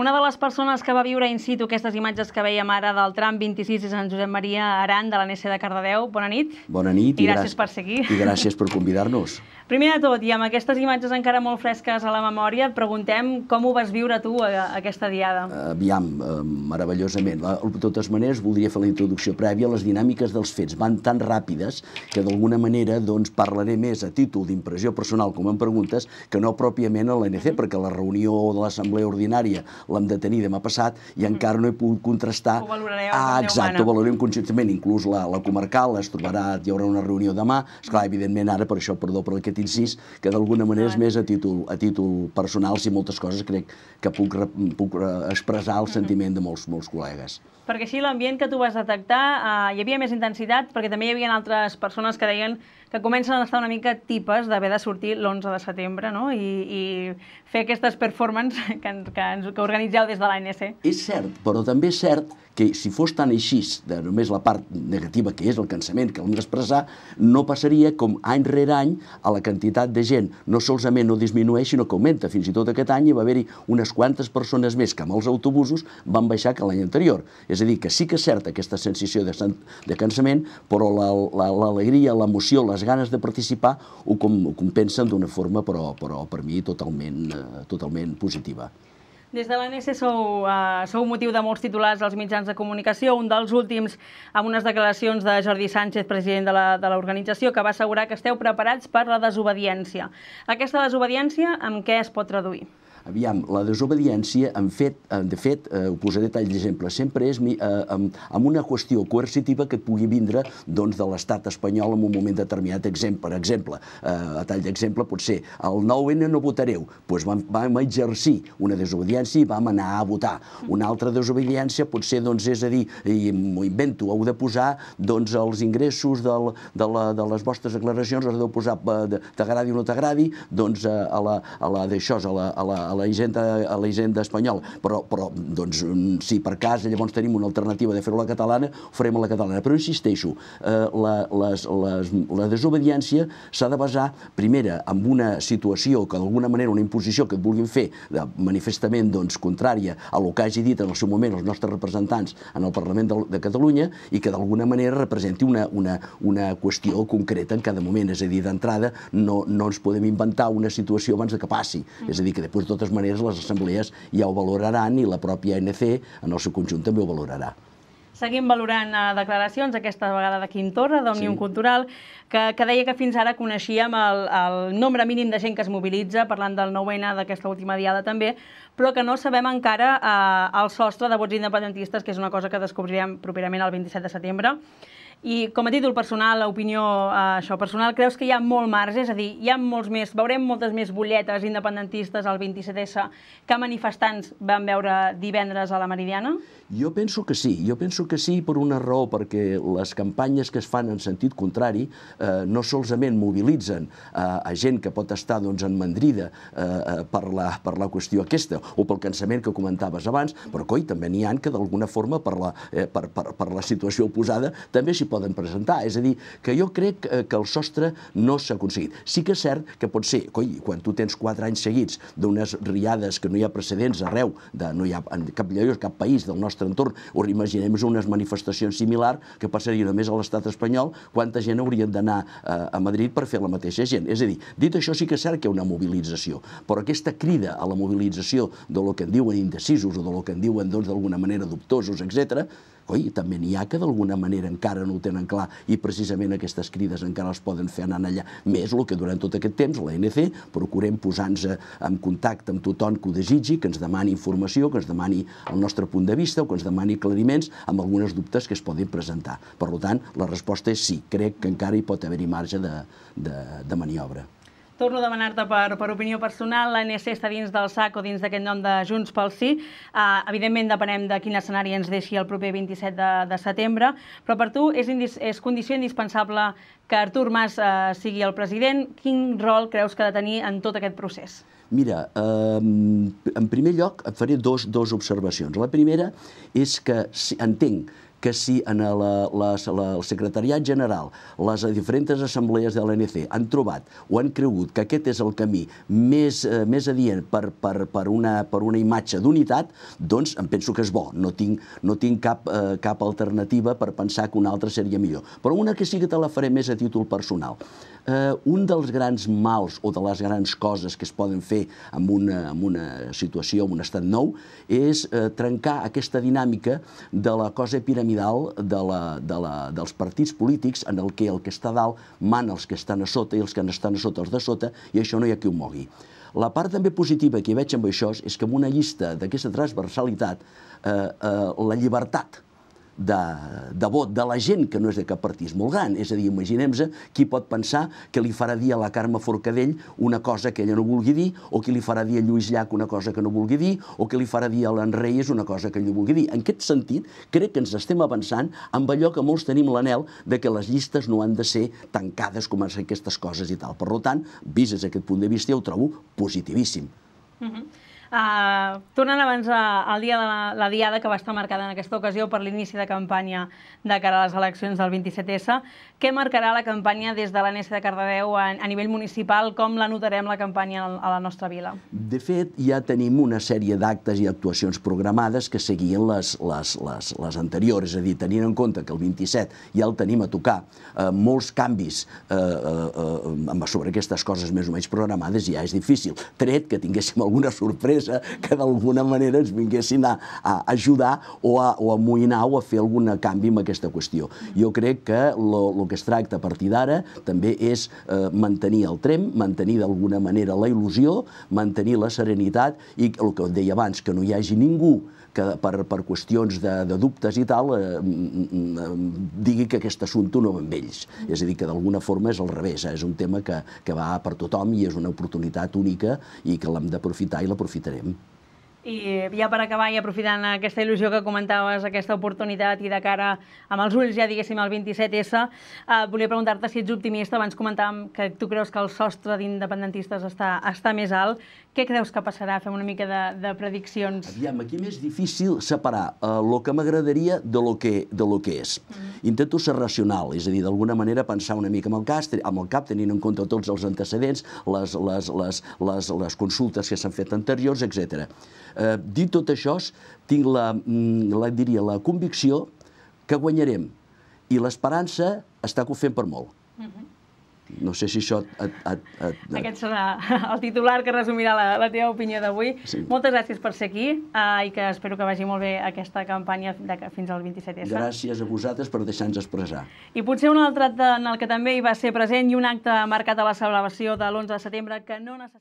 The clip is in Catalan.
Una de les persones que va viure in situ aquestes imatges que veiem ara del tram 26 és en Josep Maria Aran, de l'ANC de Cardedeu. Bona nit. Bona nit. I, i gràcies per seguir. I gràcies per convidar-nos. Primer de tot, i amb aquestes imatges encara molt fresques a la memòria, et preguntem com ho vas viure tu, a, eh, aquesta diada. Aviam, eh, meravellosament. De totes maneres, voldria fer la introducció prèvia. Les dinàmiques dels fets van tan ràpides que d'alguna manera doncs, parlaré més a títol d'impressió personal, com em preguntes, que no pròpiament a l'ANC, mm -hmm. perquè la reunió de l'Assemblea Ordinària l'hem de tenir demà passat i mm. encara no he pogut contrastar... Ho valorareu ah, exacte, ho valorarem conjuntament, inclús la, la comarcal es trobarà, hi haurà una reunió demà, esclar, evidentment ara, per això, perdó per aquest incís, que d'alguna manera és més a títol, a títol personal, si moltes coses crec que puc, puc expressar el mm-hmm. sentiment de molts, molts col·legues perquè així l'ambient que tu vas detectar eh, hi havia més intensitat, perquè també hi havia altres persones que deien que comencen a estar una mica tipes d'haver de sortir l'11 de setembre no? I, i fer aquestes performances que, que, ens, que organitzeu des de l'ANC. És cert, però també és cert que si fos tan així, de només la part negativa que és el cansament que hem d'expressar, no passaria com any rere any a la quantitat de gent. No solament no disminueix, sinó que augmenta. Fins i tot aquest any hi va haver-hi unes quantes persones més que amb els autobusos van baixar que l'any anterior. És és a dir, que sí que és certa aquesta sensació de, de cansament, però l'alegria, la, la, l'emoció, les ganes de participar ho, com, ho compensen d'una forma, però, però per mi, totalment, eh, totalment positiva. Des de l'ANS sou, uh, sou motiu de molts titulars als mitjans de comunicació, un dels últims amb unes declaracions de Jordi Sánchez, president de l'organització, que va assegurar que esteu preparats per la desobediència. Aquesta desobediència, en què es pot traduir? Aviam, la desobediència, en fet, eh, de fet, eh, ho posaré tall d'exemple, sempre és eh, amb, amb una qüestió coercitiva que pugui vindre doncs, de l'estat espanyol en un moment determinat. Exemple, per exemple, eh, a tall d'exemple, potser el 9-N no votareu, doncs vam, vam exercir una desobediència i vam anar a votar. Una altra desobediència potser doncs, és a dir, i m'ho invento, heu de posar doncs, els ingressos del, de, la, de les vostres declaracions, heu de posar, eh, t'agradi o no t'agradi, doncs, eh, a la, a la d'això, a la, a la, a la la hisenda, a la hisenda espanyola, però, però doncs, si per cas llavors tenim una alternativa de fer-ho a la catalana, ho farem a la catalana. Però insisteixo, eh, la, les, les, la desobediència s'ha de basar, primera, en una situació que d'alguna manera, una imposició que et vulguin fer de, manifestament doncs, contrària a el que hagi dit en el seu moment els nostres representants en el Parlament de, de Catalunya i que d'alguna manera representi una, una, una qüestió concreta en cada moment. És a dir, d'entrada, no, no ens podem inventar una situació abans de que passi. Mm. És a dir, que després tot totes maneres, les assemblees ja ho valoraran i la pròpia ANC, en el seu conjunt, també ho valorarà. Seguim valorant eh, declaracions, aquesta vegada de Quim Torra, d'Òmnium sí. Cultural, que, que deia que fins ara coneixíem el, el nombre mínim de gent que es mobilitza, parlant del 9-N d'aquesta última diada també, però que no sabem encara eh, el sostre de vots independentistes, que és una cosa que descobrirem properament el 27 de setembre. I com a títol personal, opinió eh, això personal, creus que hi ha molt marge? És a dir, hi ha molts més, veurem moltes més butlletes independentistes al 27S que manifestants van veure divendres a la Meridiana? Jo penso que sí, jo penso que sí per una raó, perquè les campanyes que es fan en sentit contrari eh, no solament mobilitzen eh, a gent que pot estar doncs, mandrida eh, eh, per, la, per la qüestió aquesta o pel cansament que comentaves abans, però coi, també n'hi ha que d'alguna forma per la, eh, per, per, per la situació oposada també s'hi poden presentar. És a dir, que jo crec eh, que el sostre no s'ha aconseguit. Sí que és cert que pot ser, coi, quan tu tens quatre anys seguits d'unes riades que no hi ha precedents arreu, de, no hi ha en cap lloc, cap país del nostre entorn, o imaginem unes manifestacions similar que passaria només a l'estat espanyol, quanta gent haurien d'anar eh, a Madrid per fer la mateixa gent. És a dir, dit això sí que és cert que hi ha una mobilització, però aquesta crida a la mobilització de lo que en diuen indecisos o de lo que en diuen doncs d'alguna manera dubtosos, etc oi, també n'hi ha que d'alguna manera encara no ho tenen clar i precisament aquestes crides encara les poden fer anant allà. Més el que durant tot aquest temps l'ANC procurem posar-nos eh, en contacte amb tothom que ho desitgi, que ens demani informació, que ens demani el nostre punt de vista o que ens demani aclariments amb algunes dubtes que es poden presentar. Per tant, la resposta és sí, crec que encara hi pot haver-hi marge de, de, de maniobra. Torno a demanar-te per, per opinió personal. L'ANC està dins del SAC o dins d'aquest nom de Junts pel Sí. Uh, evidentment, depenem de quin escenari ens deixi el proper 27 de, de setembre, però per tu és, indis, és condició indispensable que Artur Mas uh, sigui el president. Quin rol creus que ha de tenir en tot aquest procés? Mira, eh, en primer lloc et faré dos, dos observacions. La primera és que si, entenc que si en la, la, el secretariat general, les diferents assemblees de l'ANC han trobat o han cregut que aquest és el camí més, eh, més adient per, per, per, una, per una imatge d'unitat, doncs em penso que és bo. No tinc, no tinc cap, eh, cap alternativa per pensar que una altra seria millor. Però una que sí que te la faré més a títol personal eh, un dels grans mals o de les grans coses que es poden fer amb una, amb una situació, amb un estat nou, és eh, trencar aquesta dinàmica de la cosa piramidal de la, de la, dels partits polítics en el que el que està dalt mana els que estan a sota i els que estan a sota els de sota i això no hi ha qui ho mogui. La part també positiva que veig amb això és que amb una llista d'aquesta transversalitat eh, eh, la llibertat de, de vot de la gent que no és de cap partit és molt gran. És a dir, imaginem-se qui pot pensar que li farà dir a la Carme Forcadell una cosa que ella no vulgui dir, o que li farà dir a Lluís Llach una cosa que no vulgui dir, o que li farà dir a l'Enrei és una cosa que ell no vulgui dir. En aquest sentit, crec que ens estem avançant amb allò que molts tenim l'anel de que les llistes no han de ser tancades com han ser aquestes coses i tal. Per tant, vist des d'aquest punt de vista, jo ho trobo positivíssim. Mm -hmm. Uh, tornant abans a, al dia de la, la diada que va estar marcada en aquesta ocasió per l'inici de campanya de cara a les eleccions del 27S, què marcarà la campanya des de l'ANS de Cardedeu a, a nivell municipal? Com la notarem la campanya a la nostra vila? De fet, ja tenim una sèrie d'actes i actuacions programades que seguien les, les, les, les anteriors, és a dir, tenint en compte que el 27 ja el tenim a tocar, eh, molts canvis eh, eh, eh sobre aquestes coses més o menys programades ja és difícil, tret que tinguéssim alguna sorpresa interessa eh, que d'alguna manera ens vinguessin a, a ajudar o a, o a moïnar o a fer algun canvi en aquesta qüestió. Jo crec que el que es tracta a partir d'ara també és eh, mantenir el trem, mantenir d'alguna manera la il·lusió, mantenir la serenitat i el que deia abans, que no hi hagi ningú que per, per qüestions de, de dubtes i tal eh, digui que aquest assumpte no va amb ells. És a dir, que d'alguna forma és al revés, eh? és un tema que, que va per tothom i és una oportunitat única i que l'hem d'aprofitar i l'aprofitarem. I ja per acabar i aprofitant aquesta il·lusió que comentaves, aquesta oportunitat i de cara amb els ulls, ja diguéssim, al 27S, eh, volia preguntar-te si ets optimista. Abans comentàvem que tu creus que el sostre d'independentistes està, està més alt. Què creus que passarà? Fem una mica de, de prediccions. Aviam, aquí m'és difícil separar eh, lo que m'agradaria de, lo que, de lo que és. Mm -hmm. Intento ser racional, és a dir, d'alguna manera pensar una mica amb el, cas, amb el cap, tenint en compte tots els antecedents, les, les, les, les, les consultes que s'han fet anteriors, etc. Eh, dit tot això, tinc la, mm, la, diria, la convicció que guanyarem. I l'esperança està fent per molt. Uh mhm. -huh. No sé si això... Et, et, et, et... Aquest serà el titular que resumirà la, la teva opinió d'avui. Sí. Moltes gràcies per ser aquí eh, i que espero que vagi molt bé aquesta campanya de, fins al 27S. Gràcies a vosaltres per deixar-nos expressar. I potser un altre acte en el que també hi va ser present i un acte marcat a la celebració de l'11 de setembre que no necessita...